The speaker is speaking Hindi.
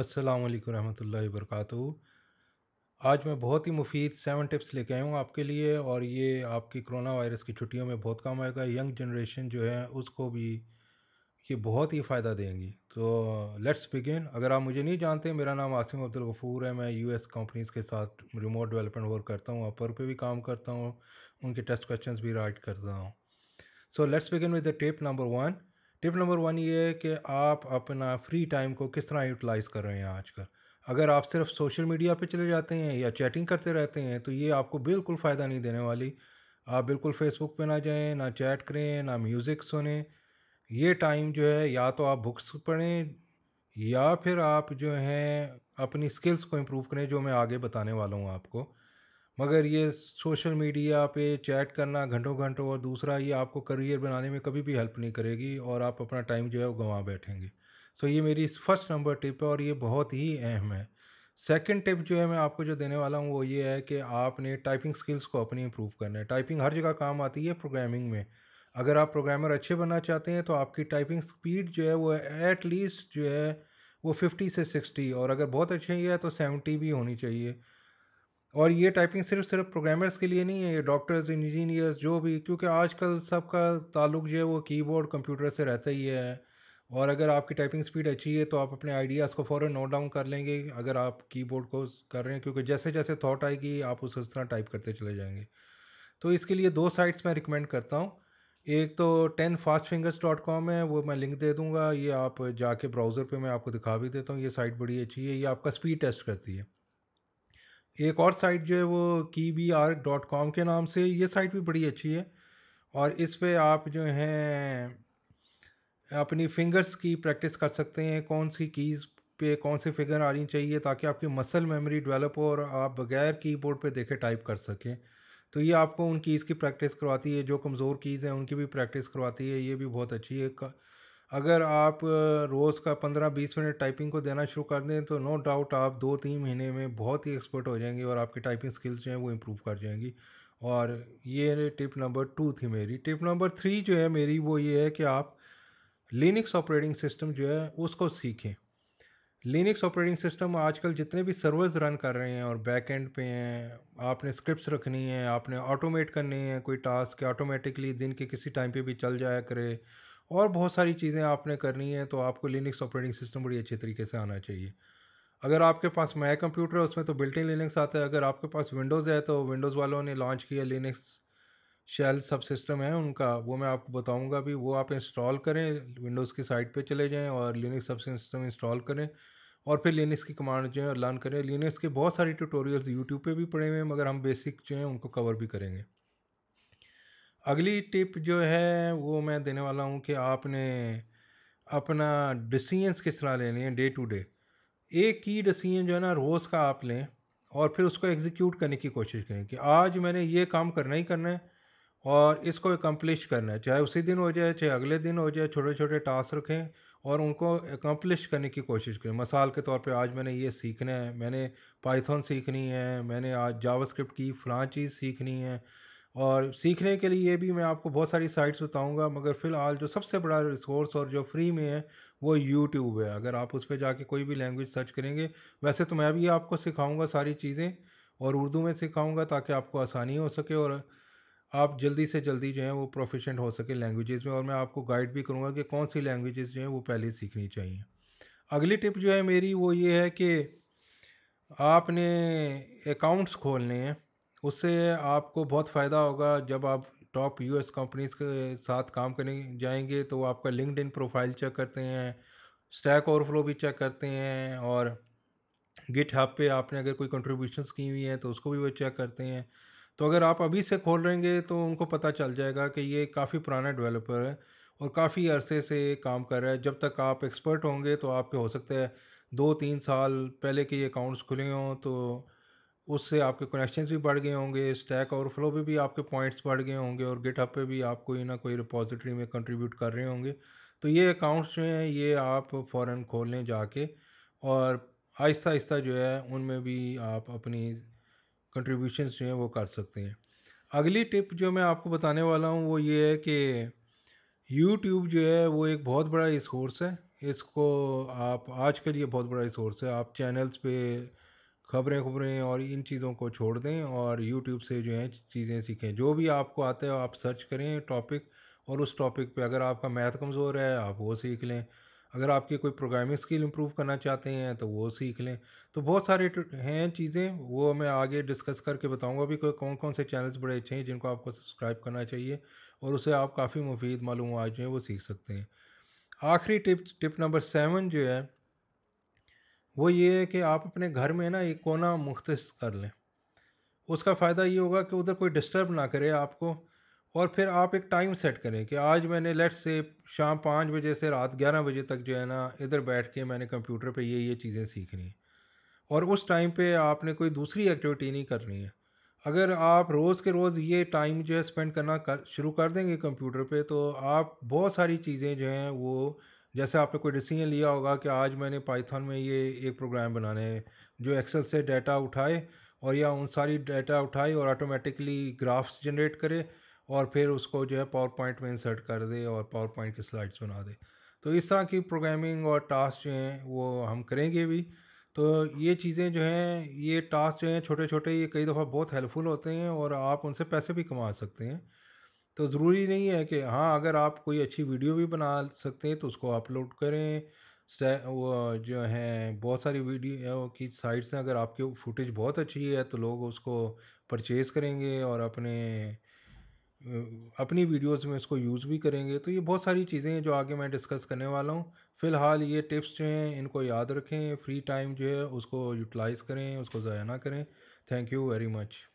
अस्सलाम वालेकुम रहमतुल्लाहि वरकू आज मैं बहुत ही मुफीद सेवन टिप्स लेके आया हूँ आपके लिए और ये आपकी कोरोना वायरस की छुट्टियों में बहुत काम आएगा यंग जनरेशन जो है उसको भी ये बहुत ही फ़ायदा देंगी तो लेट्स बिगिन अगर आप मुझे नहीं जानते मेरा नाम आसिम अब्दुल गफूर है मैं यू एस कंपनीज़ के साथ रिमोट डेवलपमेंट वर्क करता हूँ अपर पर भी काम करता हूँ उनके टेस्ट क्वेश्चन भी राइट करता हूँ so let's begin with the tip number one tip number one ये है कि आप अपना फ्री टाइम को किस तरह यूटिलाइज़ कर रहे हैं आजकल अगर आप सिर्फ सोशल मीडिया पे चले जाते हैं या चैटिंग करते रहते हैं तो ये आपको बिल्कुल फ़ायदा नहीं देने वाली आप बिल्कुल फेसबुक पे ना जाएं ना चैट करें ना म्यूज़िक सुने ये टाइम जो है या तो आप बुक्स पढ़ें या फिर आप जो हैं अपनी स्किल्स को इम्प्रूव करें जो मैं आगे बताने वाला हूँ आपको मगर ये सोशल मीडिया पे चैट करना घंटों घंटों और दूसरा ये आपको करियर बनाने में कभी भी हेल्प नहीं करेगी और आप अपना टाइम जो है वो गंवा बैठेंगे सो ये मेरी फर्स्ट नंबर टिप है और ये बहुत ही अहम है सेकेंड टिप जो है मैं आपको जो देने वाला हूँ वो ये है कि आपने टाइपिंग स्किल्स को अपनी इम्प्रूव करना है टाइपिंग हर जगह काम आती है प्रोग्रामिंग में अगर आप प्रोग्रामर अच्छे बनना चाहते हैं तो आपकी टाइपिंग स्पीड जो है वो एट लीस्ट जो है वो फिफ्टी से सिक्सटी और अगर बहुत अच्छी है तो सेवेंटी भी होनी चाहिए और ये टाइपिंग सिर्फ सिर्फ प्रोग्रामर्स के लिए नहीं है ये डॉक्टर्स इंजीनियर्स जो भी क्योंकि आजकल सबका ताल्लुक जो है वो कीबोर्ड कंप्यूटर से रहता ही है और अगर आपकी टाइपिंग स्पीड अच्छी है तो आप अपने आइडियाज़ को फ़ौर नोट डाउन कर लेंगे अगर आप कीबोर्ड को कर रहे हैं क्योंकि जैसे जैसे थाट आएगी आप उस तरह टाइप करते चले जाएंगे तो इसके लिए दो साइट्स मैं रिकमेंड करता हूँ एक तो ten fast fingers dot com है वो मैं लिंक दे दूँगा ये आप जाके ब्राउज़र पर मैं आपको दिखा भी देता हूँ ये साइट बड़ी अच्छी है ये आपका स्पीड टेस्ट करती है एक और साइट जो है वो की बी आर डॉट कॉम के नाम से ये साइट भी बड़ी अच्छी है और इस पर आप जो हैं अपनी फिंगर्स की प्रैक्टिस कर सकते हैं कौन सी कीज़ पे कौन सी फिगर आनी चाहिए ताकि आपकी मसल मेमोरी डेवलप हो और आप बगैर कीबोर्ड पे देखे टाइप कर सकें तो ये आपको उन कीज़ की प्रैक्टिस करवाती है जो कमज़ोर कीज़ हैं उनकी भी प्रैक्टिस करवाती है ये भी बहुत अच्छी है अगर आप रोज़ का पंद्रह बीस मिनट टाइपिंग को देना शुरू कर दें तो नो डाउट आप दो तीन महीने में बहुत ही एक्सपर्ट हो जाएंगे और आपकी टाइपिंग स्किल्स जो हैं वो इम्प्रूव कर जाएंगी और ये टिप नंबर टू थी मेरी टिप नंबर थ्री जो है मेरी वो ये है कि आप लिनिक्स ऑपरेटिंग सिस्टम जो है उसको सीखें लिनिक्स ऑपरेटिंग सिस्टम आजकल जितने भी सर्वर्स रन कर रहे हैं और बैक एंड पे हैं आपने स्क्रिप्ट्स रखनी है आपने ऑटोमेट करनी है कोई टास्क ऑटोमेटिकली दिन के किसी टाइम पे भी चल जाया करे और बहुत सारी चीज़ें आपने करनी है तो आपको लिनक्स ऑपरेटिंग सिस्टम बड़ी अच्छे तरीके से आना चाहिए अगर आपके पास मैक कंप्यूटर है उसमें तो बिल्ट इन लिनक्स आता है अगर आपके पास विंडोज़ है तो विंडोज़ वालों ने लॉन्च किया लिनक्स शेल सब सिस्टम है उनका वो मैं आपको बताऊंगा भी वो आप इंस्टॉल करें विंडोज़ की साइट पे चले जाएं और लिनक्स सब सिस्टम इंस्टॉल करें और फिर लिनक्स की कमांड जो है और लर्न करें लिनक्स के बहुत सारे ट्यूटोरियल्स यूट्यूब पे भी पड़े हुए हैं मगर हम बेसिक जो हैं उनको कवर भी करेंगे अगली टिप जो है वो मैं देने वाला हूँ कि आपने अपना डिसीजंस किस तरह लेने हैं डे टू डे एक ही डिसीजन जो है ना रोज़ का आप लें और फिर उसको एग्जीक्यूट करने की कोशिश करें कि आज मैंने ये काम करना ही करना है और इसको एकम्प्लिश करना है चाहे उसी दिन हो जाए चाहे अगले दिन हो जाए छोटे छोटे टास्क रखें और उनको एकम्प्लिश करने की कोशिश करें मिसाल के तौर पे आज मैंने ये सीखना है मैंने पाइथन सीखनी है मैंने आज जावास्क्रिप्ट की फ़लाँ चीज़ सीखनी है और सीखने के लिए भी मैं आपको बहुत सारी साइट्स बताऊंगा मगर फ़िलहाल जो सबसे बड़ा रिसोर्स और जो फ्री में है वो यूट्यूब है अगर आप उस पर जाके कोई भी लैंग्वेज सर्च करेंगे वैसे तो मैं भी आपको सिखाऊंगा सारी चीज़ें और उर्दू में सिखाऊंगा ताकि आपको आसानी हो सके और आप जल्दी से जल्दी जो है वो प्रोफिशेंट हो सके लैंग्वेजेस में और मैं आपको गाइड भी करूँगा कि कौन सी लैंग्वेजेस जो हैं वो पहले सीखनी चाहिए अगली टिप जो है मेरी वो ये है कि आपने अकाउंट्स खोलने हैं उससे आपको बहुत फ़ायदा होगा जब आप टॉप यूएस कंपनीज के साथ काम करने जाएंगे तो आपका लिंकड प्रोफाइल चेक करते हैं स्टैक ओवरफ्लो भी चेक करते हैं और गिट हब पे आपने अगर कोई कंट्रीब्यूशंस की हुई हैं तो उसको भी वो चेक करते हैं तो अगर आप अभी से खोल रहेंगे तो उनको पता चल जाएगा कि ये काफ़ी पुराना डेवलपर है और काफ़ी अरसे से काम कर रहा है जब तक आप एक्सपर्ट होंगे तो आपके हो सकता है दो तीन साल पहले के ये अकाउंट्स खुले हों तो उससे आपके कनेक्शंस भी बढ़ गए होंगे स्टैक ओवरफ्लो पे भी आपके पॉइंट्स बढ़ गए होंगे और गिटहब पे भी आप कोई ना कोई रिपोजिटरी में कंट्रीब्यूट कर रहे होंगे तो ये अकाउंट्स जो हैं ये आप फ़ौर खोल लें जाके और आहिस्ता आहिस्ता जो है उनमें भी आप अपनी कंट्रीब्यूशन जो हैं वो कर सकते हैं अगली टिप जो मैं आपको बताने वाला हूँ वो ये है कि यूट्यूब जो है वो एक बहुत बड़ा रिसोर्स है इसको आप आजकल ये बहुत बड़ा रिसोर्स है आप चैनल्स पे खबरें खबरें और इन चीज़ों को छोड़ दें और यूट्यूब से जो है चीज़ें सीखें जो भी आपको आता है आप सर्च करें टॉपिक और उस टॉपिक पे अगर आपका मैथ कमज़ोर है आप वो सीख लें अगर आपकी कोई प्रोग्रामिंग स्किल इंप्रूव करना चाहते हैं तो वो सीख लें तो बहुत सारे हैं चीज़ें वो मैं आगे डिस्कस करके बताऊंगा भी कौन कौन से चैनल्स बड़े अच्छे हैं जिनको आपको सब्सक्राइब करना चाहिए और उससे आप काफ़ी मुफीद मालूम आज जो है वो सीख सकते हैं आखिरी टिप टिप नंबर सेवन जो है वो ये है कि आप अपने घर में ना एक कोना मुख्त कर लें उसका फ़ायदा ये होगा कि उधर कोई डिस्टर्ब ना करे आपको और फिर आप एक टाइम सेट करें कि आज मैंने लेट्स से शाम पाँच बजे से रात ग्यारह बजे तक जो है ना इधर बैठ के मैंने कंप्यूटर पे ये ये चीज़ें सीखनी है और उस टाइम पे आपने कोई दूसरी एक्टिविटी नहीं करनी है अगर आप रोज़ के रोज़ ये टाइम जो है स्पेंड करना कर शुरू कर देंगे कंप्यूटर पे तो आप बहुत सारी चीज़ें जो हैं वो जैसे आपने कोई डिसीजन लिया होगा कि आज मैंने पाइथन में ये एक प्रोग्राम बनाने हैं जो एक्सेल से डाटा उठाए और या उन सारी डाटा उठाए और ऑटोमेटिकली ग्राफ्स जनरेट करे और फिर उसको जो है पावर पॉइंट में इंसर्ट कर दे और पावर पॉइंट की स्लाइड्स बना दे तो इस तरह की प्रोग्रामिंग और टास्क जो हैं वो हम करेंगे भी तो ये चीज़ें जो हैं ये टास्क जो हैं छोटे छोटे ये कई दफ़ा बहुत हेल्पफुल होते हैं और आप उनसे पैसे भी कमा सकते हैं तो ज़रूरी नहीं है कि हाँ अगर आप कोई अच्छी वीडियो भी बना सकते हैं तो उसको अपलोड करें वो जो हैं बहुत सारी वीडियो की साइट्स हैं अगर आपकी फुटेज बहुत अच्छी है तो लोग उसको परचेज़ करेंगे और अपने अपनी वीडियोस में इसको यूज़ भी करेंगे तो ये बहुत सारी चीज़ें हैं जो आगे मैं डिस्कस करने वाला हूँ फ़िलहाल ये टिप्स जो हैं इनको याद रखें फ्री टाइम जो है उसको यूटिलाइज़ करें उसको ज़ाया ना करें थैंक यू वेरी मच